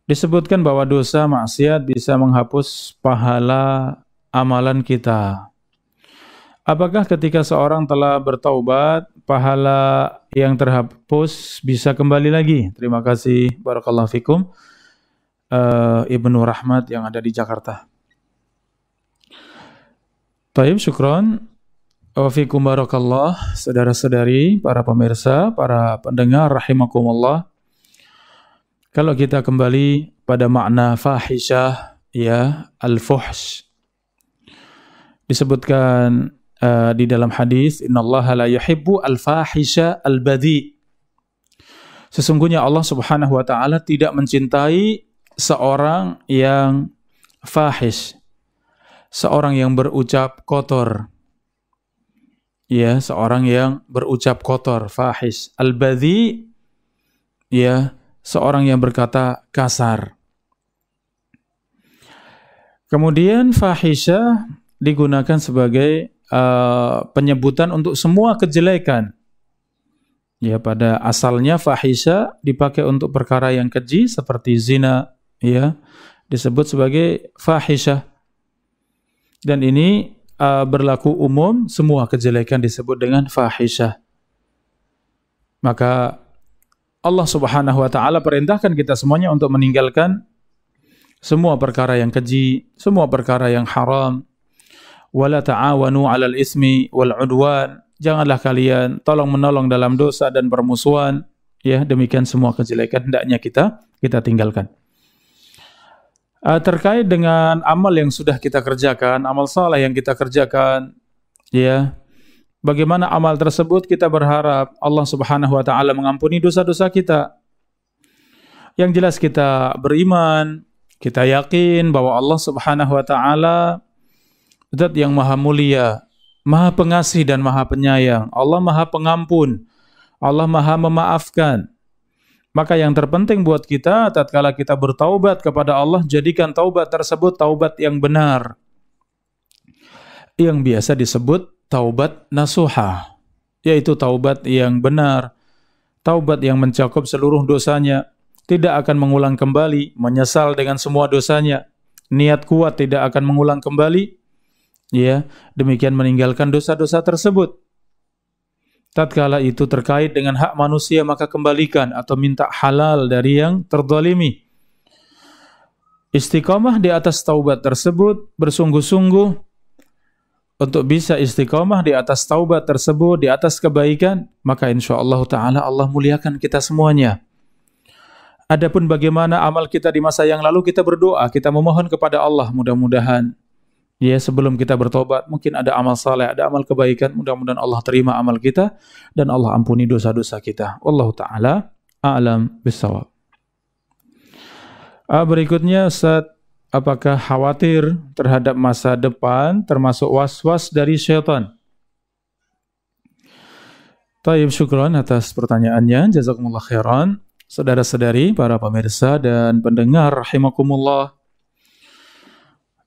disebutkan bahwa dosa maksiat bisa menghapus pahala amalan kita. Apakah ketika seorang telah bertaubat pahala yang terhapus bisa kembali lagi. Terima kasih barakallahu fikum uh, Ibnu Rahmat yang ada di Jakarta. Taib syukron. Wafikum barakallah, saudara-saudari, para pemirsa, para pendengar, rahimakumullah. Kalau kita kembali pada makna fahisyah, ya, al-fuhsh. Disebutkan Eh, di dalam hadis innallaha la yuhibbu al-fahisha al-badi. Sesungguhnya Allah Subhanahu wa taala tidak mencintai seorang yang fahish. Seorang yang berucap kotor. Ya, seorang yang berucap kotor, fahish. Al-badi ya, seorang yang berkata kasar. Kemudian fahisyah digunakan sebagai Eh, penyebutan untuk semua kejelekan. Ya pada asalnya fahisha dipakai untuk perkara yang keji seperti zina, ya disebut sebagai fahisha. Dan ini uh, berlaku umum semua kejelekan disebut dengan fahisha. Maka Allah Subhanahu wa taala perintahkan kita semuanya untuk meninggalkan semua perkara yang keji, semua perkara yang haram, wala ta'awanu 'alal ismi wal 'udwan. Janganlah kalian tolong menolong dalam dosa dan permusuhan. Ya, demikian semua kejelekan hendaknya kita kita tinggalkan. Uh, terkait dengan amal yang sudah kita kerjakan, amal saleh yang kita kerjakan, ya. Bagaimana amal tersebut kita berharap Allah Subhanahu wa taala mengampuni dosa-dosa kita. Yang jelas kita beriman, kita yakin bahwa Allah Subhanahu wa taala Zat yang maha mulia, maha pengasih dan maha penyayang. Allah maha pengampun. Allah maha memaafkan. Maka yang terpenting buat kita tatkala kita bertaubat kepada Allah jadikan taubat tersebut taubat yang benar. Yang biasa disebut taubat nasuha, yaitu taubat yang benar, taubat yang mencakup seluruh dosanya, tidak akan mengulang kembali, menyesal dengan semua dosanya, niat kuat tidak akan mengulang kembali, ya demikian meninggalkan dosa-dosa tersebut tatkala itu terkait dengan hak manusia maka kembalikan atau minta halal dari yang terdolimi. Istiqomah di atas taubat tersebut bersungguh-sungguh untuk bisa istiqomah di atas taubat tersebut, di atas kebaikan, maka insya Allah Ta'ala Allah muliakan kita semuanya. Adapun bagaimana amal kita di masa yang lalu, kita berdoa, kita memohon kepada Allah mudah-mudahan ya sebelum kita bertobat mungkin ada amal saleh, ada amal kebaikan, mudah-mudahan Allah terima amal kita dan Allah ampuni dosa-dosa kita. Wallahu taala a'lam bissawab. Ah, berikutnya saat apakah khawatir terhadap masa depan termasuk was-was dari syaitan? Taib syukron atas pertanyaannya. Jazakumullah khairan. Saudara-saudari, para pemirsa dan pendengar rahimakumullah.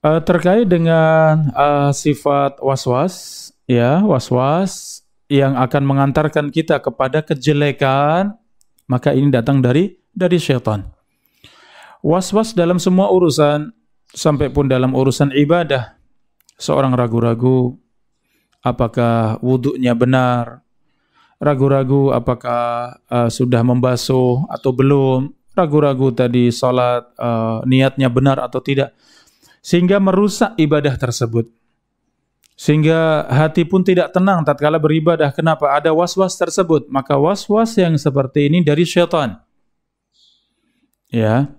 Uh, terkait dengan uh, sifat was-was, ya was-was yang akan mengantarkan kita kepada kejelekan, maka ini datang dari dari syaitan. Was-was dalam semua urusan, sampai pun dalam urusan ibadah, seorang ragu-ragu apakah wuduknya benar, ragu-ragu apakah uh, sudah membasuh atau belum, ragu-ragu tadi sholat uh, niatnya benar atau tidak sehingga merusak ibadah tersebut. Sehingga hati pun tidak tenang tatkala beribadah. Kenapa? Ada was-was tersebut. Maka was-was yang seperti ini dari syaitan. Ya.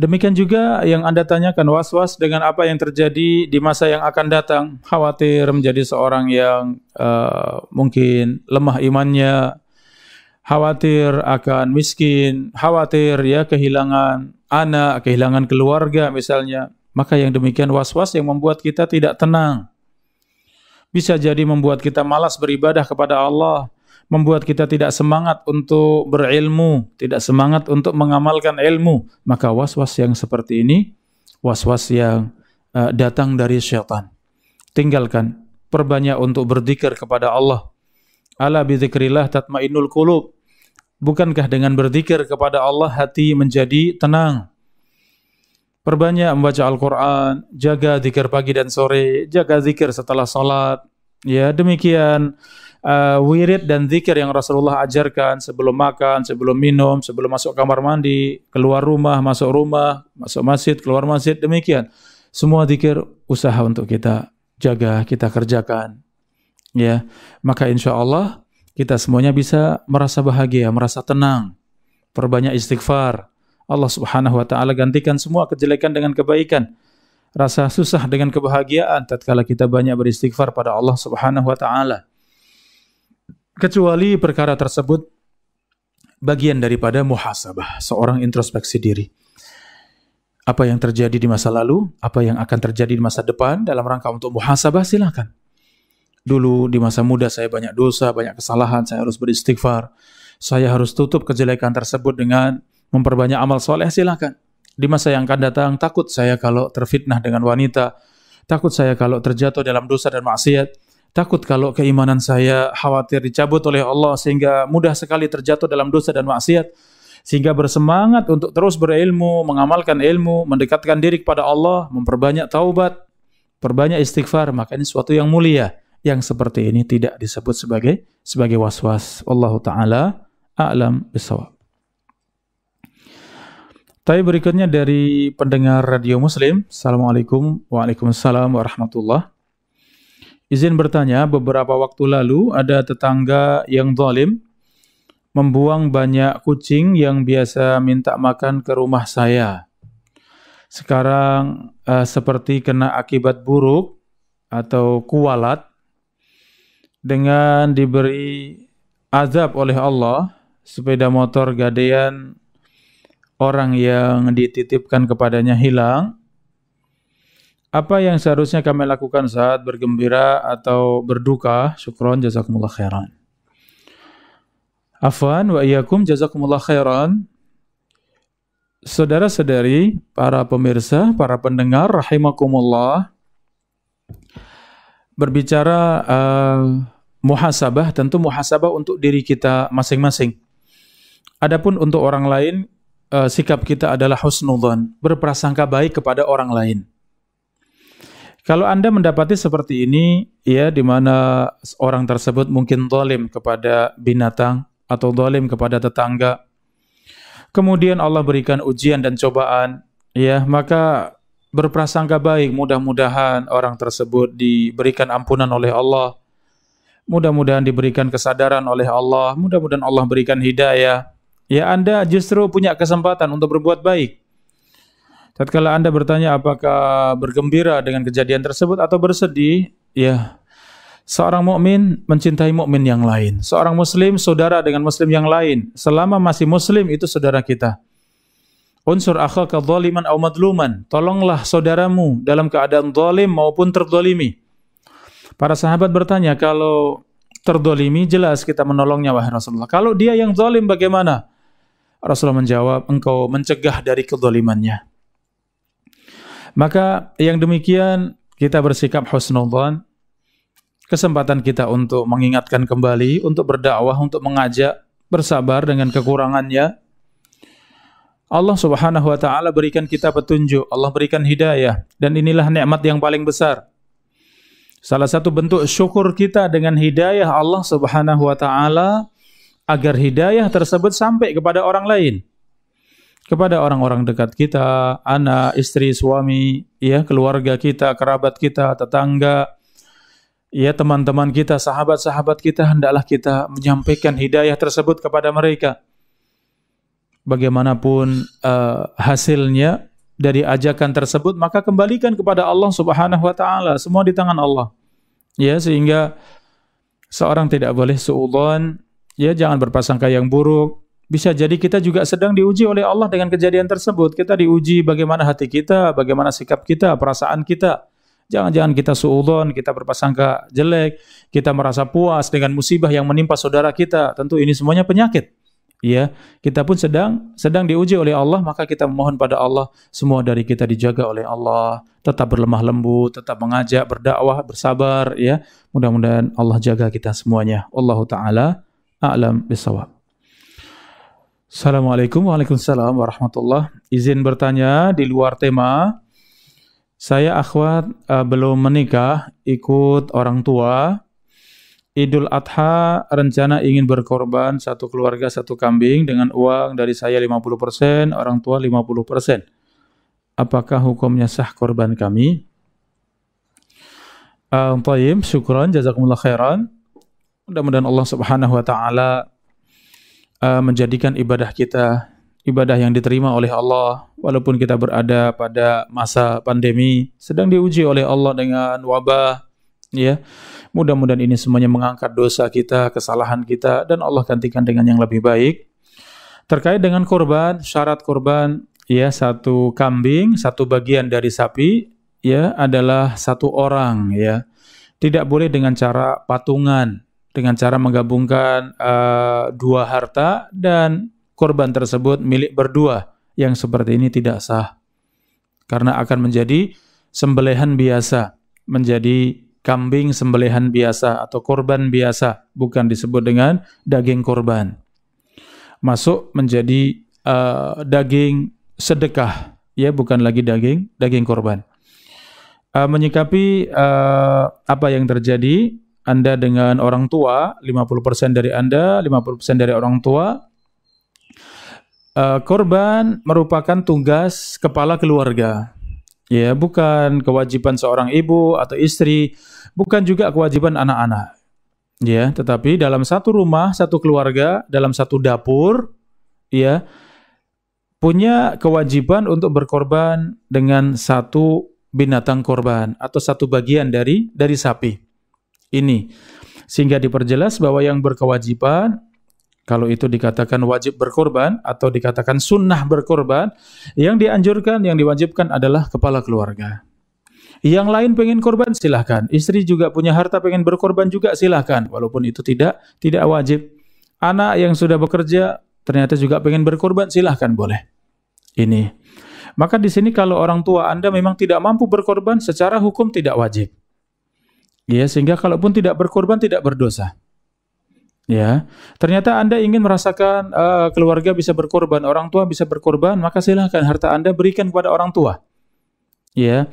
Demikian juga yang Anda tanyakan was-was dengan apa yang terjadi di masa yang akan datang. Khawatir menjadi seorang yang uh, mungkin lemah imannya, khawatir akan miskin, khawatir ya kehilangan anak, kehilangan keluarga misalnya. Maka yang demikian was-was yang membuat kita tidak tenang. Bisa jadi membuat kita malas beribadah kepada Allah, membuat kita tidak semangat untuk berilmu, tidak semangat untuk mengamalkan ilmu. Maka was-was yang seperti ini, was-was yang uh, datang dari syaitan. Tinggalkan, perbanyak untuk berzikir kepada Allah. Ala bidzikrillah tatmainnul qulub. Bukankah dengan berzikir kepada Allah hati menjadi tenang? Perbanyak membaca Al-Quran, jaga zikir pagi dan sore, jaga zikir setelah sholat. Ya, demikian uh, wirid dan zikir yang Rasulullah ajarkan sebelum makan, sebelum minum, sebelum masuk kamar mandi, keluar rumah, masuk rumah, masuk masjid, keluar masjid, demikian. Semua zikir usaha untuk kita jaga, kita kerjakan. Ya, maka insya Allah kita semuanya bisa merasa bahagia, merasa tenang, perbanyak istighfar, Allah Subhanahu wa taala gantikan semua kejelekan dengan kebaikan. Rasa susah dengan kebahagiaan tatkala kita banyak beristighfar pada Allah Subhanahu wa taala. Kecuali perkara tersebut bagian daripada muhasabah, seorang introspeksi diri. Apa yang terjadi di masa lalu, apa yang akan terjadi di masa depan dalam rangka untuk muhasabah silakan. Dulu di masa muda saya banyak dosa, banyak kesalahan, saya harus beristighfar. Saya harus tutup kejelekan tersebut dengan memperbanyak amal soleh silahkan. Di masa yang akan datang, takut saya kalau terfitnah dengan wanita, takut saya kalau terjatuh dalam dosa dan maksiat, takut kalau keimanan saya khawatir dicabut oleh Allah sehingga mudah sekali terjatuh dalam dosa dan maksiat, sehingga bersemangat untuk terus berilmu, mengamalkan ilmu, mendekatkan diri kepada Allah, memperbanyak taubat, perbanyak istighfar, maka ini suatu yang mulia yang seperti ini tidak disebut sebagai sebagai was-was. Allah taala a'lam bisawab. Tapi berikutnya dari pendengar Radio Muslim. Assalamualaikum Waalaikumsalam warahmatullah. Izin bertanya, beberapa waktu lalu ada tetangga yang zalim membuang banyak kucing yang biasa minta makan ke rumah saya. Sekarang eh, seperti kena akibat buruk atau kualat dengan diberi azab oleh Allah, sepeda motor gadean orang yang dititipkan kepadanya hilang, apa yang seharusnya kami lakukan saat bergembira atau berduka? Syukron jazakumullah khairan. Afwan wa iyakum jazakumullah khairan. Saudara-saudari, para pemirsa, para pendengar rahimakumullah. Berbicara uh, muhasabah, tentu muhasabah untuk diri kita masing-masing. Adapun untuk orang lain uh, sikap kita adalah husnudhan, berprasangka baik kepada orang lain. Kalau Anda mendapati seperti ini, ya di mana orang tersebut mungkin dolim kepada binatang atau dolim kepada tetangga, kemudian Allah berikan ujian dan cobaan, ya maka berprasangka baik, mudah-mudahan orang tersebut diberikan ampunan oleh Allah, mudah-mudahan diberikan kesadaran oleh Allah, mudah-mudahan Allah berikan hidayah, ya Anda justru punya kesempatan untuk berbuat baik. Tatkala Anda bertanya apakah bergembira dengan kejadian tersebut atau bersedih, ya seorang mukmin mencintai mukmin yang lain. Seorang muslim saudara dengan muslim yang lain. Selama masih muslim itu saudara kita. Unsur akhlak dhaliman aw madluman. Tolonglah saudaramu dalam keadaan zalim maupun terdolimi. Para sahabat bertanya, kalau terdolimi jelas kita menolongnya wahai Rasulullah. Kalau dia yang zalim bagaimana? Rasulullah menjawab, engkau mencegah dari kedolimannya. Maka yang demikian kita bersikap husnudhan, kesempatan kita untuk mengingatkan kembali, untuk berdakwah, untuk mengajak, bersabar dengan kekurangannya. Allah Subhanahu wa taala berikan kita petunjuk, Allah berikan hidayah dan inilah nikmat yang paling besar. Salah satu bentuk syukur kita dengan hidayah Allah Subhanahu wa taala agar hidayah tersebut sampai kepada orang lain. Kepada orang-orang dekat kita, anak, istri, suami, ya, keluarga kita, kerabat kita, tetangga, ya, teman-teman kita, sahabat-sahabat kita, hendaklah kita menyampaikan hidayah tersebut kepada mereka. Bagaimanapun uh, hasilnya dari ajakan tersebut, maka kembalikan kepada Allah Subhanahu wa taala, semua di tangan Allah. Ya, sehingga seorang tidak boleh suudzon Ya, jangan berprasangka yang buruk. Bisa jadi kita juga sedang diuji oleh Allah dengan kejadian tersebut. Kita diuji bagaimana hati kita, bagaimana sikap kita, perasaan kita. Jangan-jangan kita suudon, kita berprasangka jelek, kita merasa puas dengan musibah yang menimpa saudara kita. Tentu ini semuanya penyakit. Ya, kita pun sedang sedang diuji oleh Allah, maka kita memohon pada Allah semua dari kita dijaga oleh Allah. Tetap berlemah lembut, tetap mengajak, berdakwah, bersabar ya. Mudah-mudahan Allah jaga kita semuanya. Allahu taala a'lam bisawab. Assalamualaikum Waalaikumsalam warahmatullah. Izin bertanya di luar tema. Saya akhwat uh, belum menikah, ikut orang tua. Idul Adha rencana ingin berkorban satu keluarga satu kambing dengan uang dari saya 50%, orang tua 50%. Apakah hukumnya sah korban kami? Uh, eh, taib, syukron, jazakumullah khairan. Mudah-mudahan Allah Subhanahu wa taala uh, menjadikan ibadah kita ibadah yang diterima oleh Allah walaupun kita berada pada masa pandemi sedang diuji oleh Allah dengan wabah ya. Mudah-mudahan ini semuanya mengangkat dosa kita, kesalahan kita dan Allah gantikan dengan yang lebih baik. Terkait dengan kurban, syarat kurban ya satu kambing, satu bagian dari sapi ya adalah satu orang ya. Tidak boleh dengan cara patungan dengan cara menggabungkan uh, dua harta dan korban tersebut milik berdua yang seperti ini tidak sah karena akan menjadi sembelihan biasa menjadi kambing sembelihan biasa atau korban biasa bukan disebut dengan daging korban masuk menjadi uh, daging sedekah ya bukan lagi daging daging korban uh, menyikapi uh, apa yang terjadi anda dengan orang tua, 50% dari Anda, 50% dari orang tua. Uh, korban merupakan tugas kepala keluarga. Ya, bukan kewajiban seorang ibu atau istri, bukan juga kewajiban anak-anak. Ya, tetapi dalam satu rumah, satu keluarga, dalam satu dapur, ya, punya kewajiban untuk berkorban dengan satu binatang korban atau satu bagian dari dari sapi ini. Sehingga diperjelas bahwa yang berkewajiban kalau itu dikatakan wajib berkorban atau dikatakan sunnah berkorban, yang dianjurkan, yang diwajibkan adalah kepala keluarga. Yang lain pengen korban silahkan. Istri juga punya harta pengen berkorban juga silahkan. Walaupun itu tidak tidak wajib. Anak yang sudah bekerja ternyata juga pengen berkorban silahkan boleh. Ini. Maka di sini kalau orang tua Anda memang tidak mampu berkorban secara hukum tidak wajib. Ya, sehingga kalaupun tidak berkorban tidak berdosa. Ya, ternyata Anda ingin merasakan uh, keluarga bisa berkorban, orang tua bisa berkorban, maka silahkan harta Anda berikan kepada orang tua. Ya,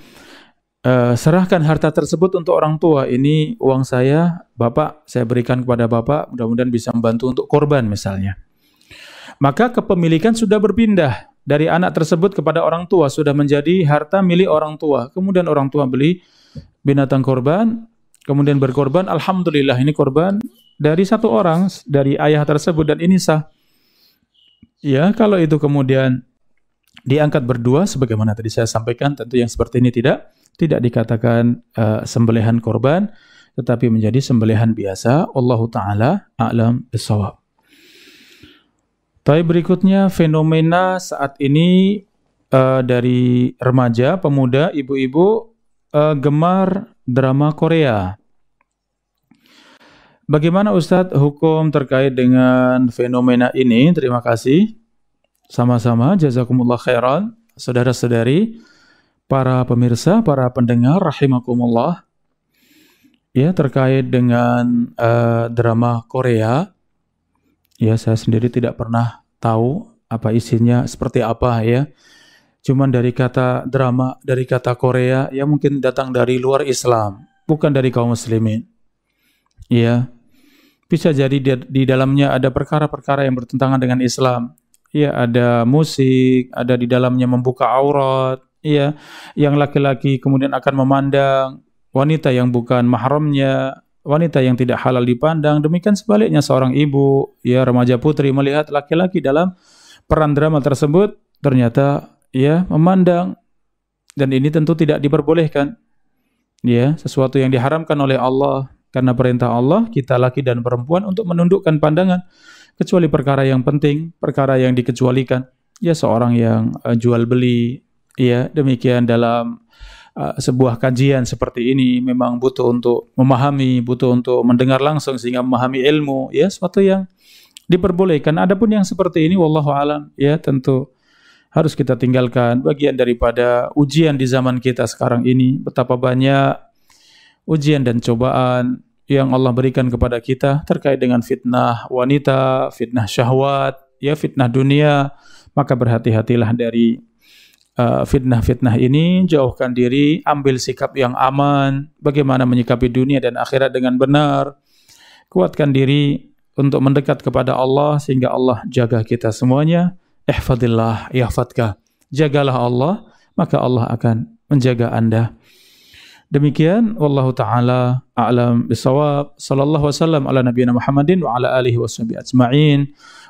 uh, serahkan harta tersebut untuk orang tua. Ini uang saya, Bapak, saya berikan kepada Bapak, mudah-mudahan bisa membantu untuk korban misalnya. Maka kepemilikan sudah berpindah dari anak tersebut kepada orang tua, sudah menjadi harta milik orang tua. Kemudian orang tua beli binatang korban, kemudian berkorban, alhamdulillah ini korban dari satu orang dari ayah tersebut dan ini sah. Ya, kalau itu kemudian diangkat berdua sebagaimana tadi saya sampaikan, tentu yang seperti ini tidak tidak dikatakan uh, sembelihan korban tetapi menjadi sembelihan biasa. Allah taala a'lam bisawab. Tapi berikutnya fenomena saat ini uh, dari remaja, pemuda, ibu-ibu uh, gemar drama Korea. Bagaimana Ustadz hukum terkait dengan fenomena ini? Terima kasih. Sama-sama, jazakumullah khairan. Saudara-saudari, para pemirsa, para pendengar, rahimakumullah. Ya, terkait dengan uh, drama Korea. Ya, saya sendiri tidak pernah tahu apa isinya, seperti apa ya cuman dari kata drama, dari kata Korea yang mungkin datang dari luar Islam, bukan dari kaum muslimin. ya Bisa jadi di, di dalamnya ada perkara-perkara yang bertentangan dengan Islam. ya ada musik, ada di dalamnya membuka aurat, ya yang laki-laki kemudian akan memandang wanita yang bukan mahramnya, wanita yang tidak halal dipandang. Demikian sebaliknya seorang ibu, ya remaja putri melihat laki-laki dalam peran drama tersebut ternyata ya memandang dan ini tentu tidak diperbolehkan. Ya, sesuatu yang diharamkan oleh Allah karena perintah Allah kita laki dan perempuan untuk menundukkan pandangan kecuali perkara yang penting, perkara yang dikecualikan. Ya seorang yang uh, jual beli, ya demikian dalam uh, sebuah kajian seperti ini memang butuh untuk memahami, butuh untuk mendengar langsung sehingga memahami ilmu, ya sesuatu yang diperbolehkan. Adapun yang seperti ini wallahu alam, ya tentu harus kita tinggalkan bagian daripada ujian di zaman kita sekarang ini betapa banyak ujian dan cobaan yang Allah berikan kepada kita terkait dengan fitnah wanita, fitnah syahwat, ya fitnah dunia, maka berhati-hatilah dari eh, fitnah-fitnah uh, ini, jauhkan diri, ambil sikap yang aman, bagaimana menyikapi dunia dan akhirat dengan benar. Kuatkan diri untuk mendekat kepada Allah sehingga Allah jaga kita semuanya. ihfadillah yahfadka. Jagalah Allah, maka Allah akan menjaga anda. Demikian, Wallahu ta'ala a'lam bisawab. Salallahu wasallam ala Nabi Muhammadin wa ala alihi wa sahbihi ajma'in.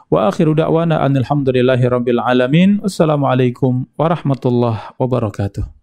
Wa akhiru da'wana anilhamdulillahi rabbil alamin. Assalamualaikum warahmatullahi wabarakatuh.